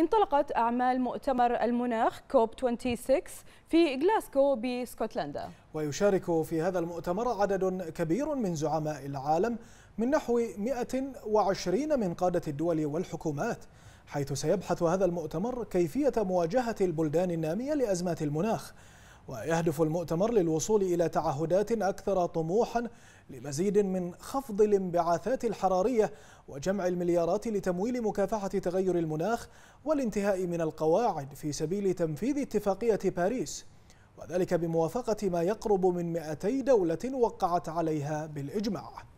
انطلقت أعمال مؤتمر المناخ كوب 26 في غلاسكو بسكوتلندا ويشارك في هذا المؤتمر عدد كبير من زعماء العالم من نحو 120 من قادة الدول والحكومات حيث سيبحث هذا المؤتمر كيفية مواجهة البلدان النامية لأزمات المناخ ويهدف المؤتمر للوصول إلى تعهدات أكثر طموحا لمزيد من خفض الانبعاثات الحرارية وجمع المليارات لتمويل مكافحة تغير المناخ والانتهاء من القواعد في سبيل تنفيذ اتفاقية باريس وذلك بموافقة ما يقرب من 200 دولة وقعت عليها بالإجماع